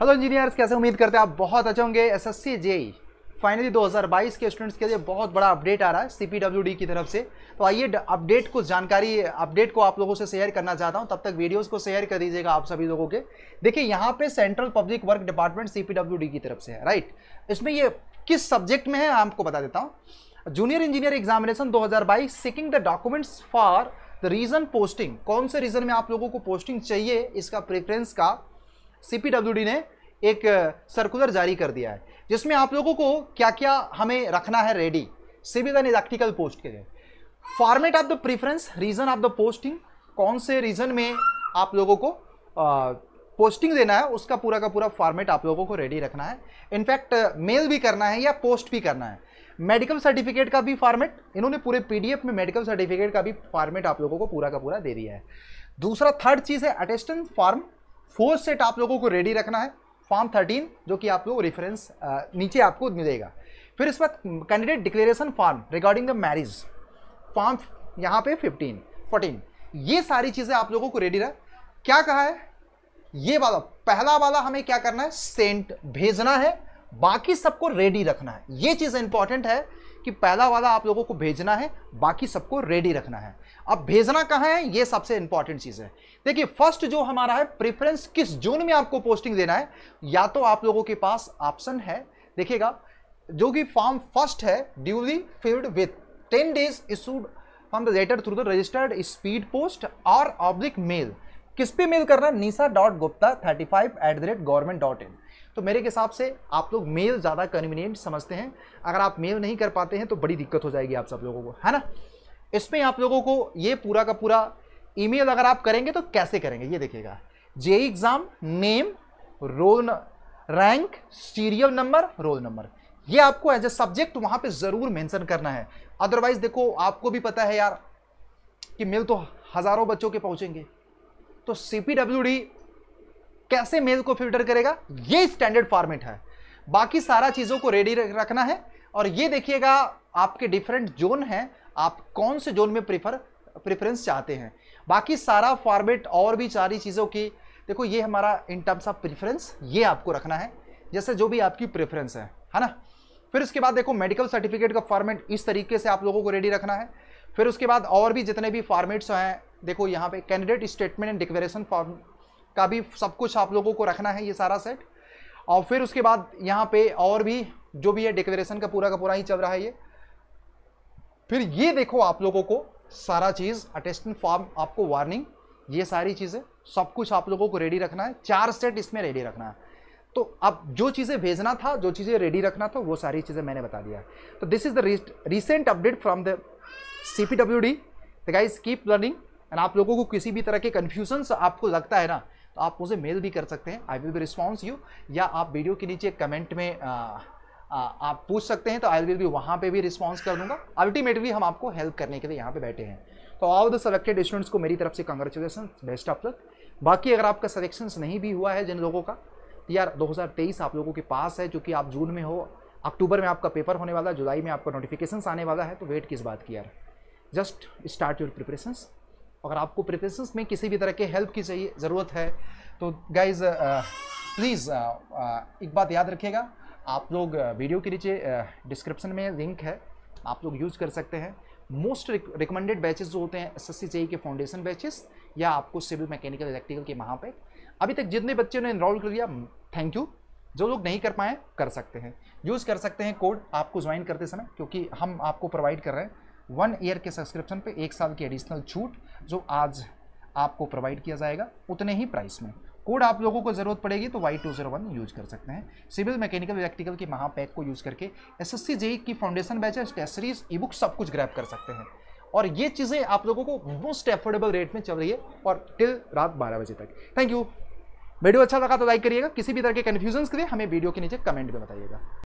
hello engineers कैसे उम्मीद करते हैं आप बहुत अच्छे होंगे S S C JE finally 2022 के स्टूडेंट्स के लिए बहुत बड़ा अपडेट आ रहा है सी की तरफ से तो आइए अपडेट को जानकारी अपडेट को आप लोगों से शेयर करना चाहता हूं तब तक वीडियोस को शेयर कर दीजिएगा आप सभी लोगों के देखिए यहाँ पे Central Public Work Department C की तरफ से है राइट इसमें ये किस सब्जेक्ट में है आपको बता देता हूँ जूनियर इंजीनियर एग्जामिनेशन बाईस seeking the documents for the region posting कौन से रीजन में आप लोगों को पोस्टिंग चाहिए इसका प्रेफरेंस का सीपीडब्ल्यूडी ने एक सर्कुलर जारी कर दिया है जिसमें आप लोगों को क्या क्या हमें रखना है ready civil and electrical post के लिए format of the preference region of the posting कौन से रीजन में आप लोगों को पोस्टिंग पोस्टिंग देना है उसका पूरा का पूरा फॉर्मेट आप लोगों को रेडी रखना है इनफैक्ट मेल भी करना है या पोस्ट भी करना है मेडिकल सर्टिफिकेट का भी फॉर्मेट इन्होंने पूरे पीडीएफ में मेडिकल सर्टिफिकेट का भी फॉर्मेट आप लोगों को पूरा का पूरा दे दिया है दूसरा थर्ड चीज़ है अटेस्टेंट फॉर्म फोर्थ सेट आप लोगों को रेडी रखना है फॉर्म थर्टीन जो कि आप लोग रेफरेंस नीचे आपको मिलेगा फिर इस वक्त candidate declaration form regarding the marriage form यहाँ पे 15, 14 ये सारी चीज़ें आप लोगों को रेडी रहा क्या कहा है ये वाला पहला वाला हमें क्या करना है सेंट भेजना है बाकी सबको रेडी रखना है ये चीज़ इंपॉर्टेंट है कि पहला वाला आप लोगों को भेजना है बाकी सबको रेडी रखना है अब भेजना कहाँ है ये सबसे इंपॉर्टेंट चीज़ है देखिए फर्स्ट जो हमारा है प्रेफरेंस किस जोन में आपको पोस्टिंग देना है या तो आप लोगों के पास ऑप्शन है देखिएगा जो कि फॉर्म फर्स्ट है duly filled with ten days issued from the letter through the registered speed post और ऑब्लिक मेल किस पे मेल करना Nisha dot Gupta thirty five at the rate government dot in तो मेरे हिसाब से आप लोग मेल ज़्यादा कन्वीनियंट समझते हैं अगर आप मेल नहीं कर पाते हैं तो बड़ी दिक्कत हो जाएगी आप सब लोगों को है ना इसमें आप लोगों को ये पूरा का पूरा ईमेल अगर आप करेंगे तो कैसे करेंगे ये देखिएगा J exam name roll rank serial number roll number ये आपको एज ए सब्जेक्ट वहाँ पे ज़रूर मेंशन करना है अदरवाइज देखो आपको भी पता है यार कि मेल तो हज़ारों बच्चों के पहुँचेंगे तो सी पी डब्ल्यू डी कैसे मेल को फिल्टर करेगा ये स्टैंडर्ड फॉर्मेट है बाकी सारा चीज़ों को रेडी रखना है और ये देखिएगा आपके डिफरेंट जोन हैं आप कौन से जोन में प्रीफर प्रेफरेंस चाहते हैं बाकी सारा फॉर्मेट और भी सारी चीज़ों की देखो ये हमारा इन टर्म्स ऑफ प्रेफरेंस ये आपको रखना है जैसे जो भी आपकी प्रेफरेंस है है ना फिर उसके बाद देखो मेडिकल सर्टिफिकेट का फॉर्मेट इस तरीके से आप लोगों को रेडी रखना है फिर उसके बाद और भी जितने भी फॉर्मेट्स हैं देखो यहाँ पे candidate statement and declaration form का भी सब कुछ आप लोगों को रखना है ये सारा सेट और फिर उसके बाद यहाँ पे और भी जो भी है डेकोरेशन का पूरा का पूरा ही चल रहा है ये फिर ये देखो आप लोगों को सारा चीज़ अटेस्टेंट फॉर्म आपको वार्निंग ये सारी चीज़ें सब कुछ आप लोगों को रेडी रखना है चार सेट इसमें रेडी रखना है तो अब जो चीज़ें भेजना था जो चीज़ें रेडी रखना था वो सारी चीज़ें मैंने बता दिया तो this is the recent update from the C P W D guys keep learning and आप लोगों को किसी भी तरह के कंफ्यूजन आपको लगता है ना तो आप मुझे मेल भी कर सकते हैं I will be response you या आप वीडियो के नीचे कमेंट में आ, आ, आप पूछ सकते हैं तो आई विल भी वहाँ पे भी रिस्पॉन्स कर दूंगा अल्टीमेटली हम आपको हेल्प करने के लिए यहाँ पे बैठे हैं तो ऑल द सेलेक्टेड स्टूडेंट्स को मेरी तरफ से कंग्रेचुलेसन बेस्ट ऑफ लक बाकी अगर आपका सलेक्शन नहीं भी हुआ है जिन लोगों का तो यार दो आप लोगों के पास है जो आप जून में हो अक्टूबर में आपका पेपर होने वाला है जुलाई में आपका नोटिफिकेशन आने वाला है तो वेट किस बात की यार जस्ट स्टार्ट योर प्रिपरेशंस अगर आपको प्रिपरेशन में किसी भी तरह के हेल्प की चाहिए ज़रूरत है तो guys please uh, uh, uh, एक बात याद रखिएगा आप लोग वीडियो के नीचे डिस्क्रिप्शन में लिंक है आप लोग यूज़ कर सकते हैं मोस्ट रिकमेंडेड बैचेस जो होते हैं एस एस के फाउंडेशन बैचेस या आपको सिविल मैकेनिकल इलेक्ट्रिकल के वहाँ पे अभी तक जितने बच्चे ने इनरोल कर लिया थैंक यू जो लोग नहीं कर पाए कर सकते हैं यूज़ कर सकते हैं कोड आपको ज्वाइन करते समय क्योंकि हम आपको प्रोवाइड कर रहे हैं वन ईयर के सब्सक्रिप्शन पे एक साल की एडिशनल छूट जो आज आपको प्रोवाइड किया जाएगा उतने ही प्राइस में कोड आप लोगों को जरूरत पड़ेगी तो Y two zero one use कर सकते हैं सिविल मैकेनिकल इलेक्ट्रिकल की महापैक को यूज करके एस एस सी की फाउंडेशन बैच है ई बुक सब कुछ ग्रैप कर सकते हैं और ये चीज़ें आप लोगों को मोस्ट एफोर्डेबल रेट में चल रही है और टिल रात बारह बजे तक थैंक यू वीडियो अच्छा लगा तो लाइक करिएगा किसी भी तरह के कन्फ्यूजन के लिए हमें वीडियो के नीचे कमेंट में बताइएगा